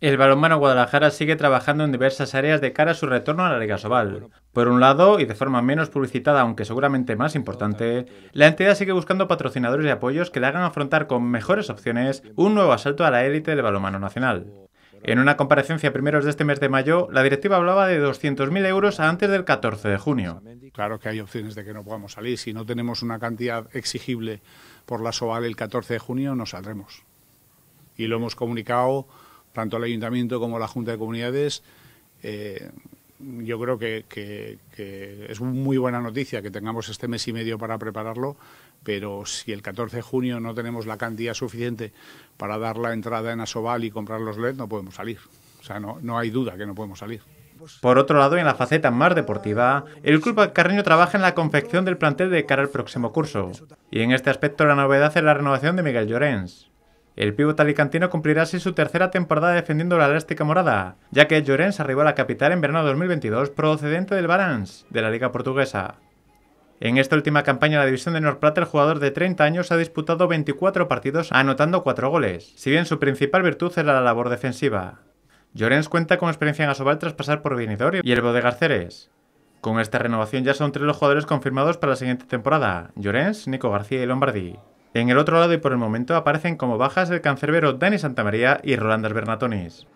el... balonmano Guadalajara sigue trabajando en diversas áreas de cara a su retorno a la Liga Sobal. Pues- por un lado, y de forma menos publicitada, aunque seguramente más importante, la entidad sigue buscando patrocinadores y apoyos que le hagan afrontar con mejores opciones un nuevo asalto a la élite del balonmano nacional. En una comparecencia a primeros de este mes de mayo, la directiva hablaba de 200.000 euros antes del 14 de junio. Claro que hay opciones de que no podamos salir. Si no tenemos una cantidad exigible por la Soval el 14 de junio, no saldremos y lo hemos comunicado tanto al ayuntamiento como a la Junta de Comunidades. Eh, yo creo que, es muy buena noticia que tengamos este mes y medio para prepararlo, pero si el 14 de junio no tenemos la cantidad suficiente para dar la entrada en Asobal y comprar los LED, no podemos salir. O sea, no, hay duda que no podemos salir. Por otro lado, en la faceta más deportiva, el club carreño trabaja en la confección del plantel de cara al próximo curso. Y en este aspecto la novedad es la renovación de Miguel Llorens. El pívot alicantino cumplirá así su tercera temporada defendiendo la elástica morada, ya que Llorens arribó a la capital en verano 2022 procedente del balance de la liga portuguesa. En esta última campaña en la división de Norplata Plata, el jugador de 30 años ha disputado 24 partidos anotando 4 goles, si bien su principal virtud era la labor defensiva. Llorens cuenta con experiencia en Asobal tras pasar por Benidorm y el Garceres. Con esta renovación ya son tres los jugadores confirmados para la siguiente temporada, Llorens, Nico García y Lombardi. En el otro lado y por el momento aparecen como bajas el cancerbero Dani Santamaría y Rolandas Bernatonis.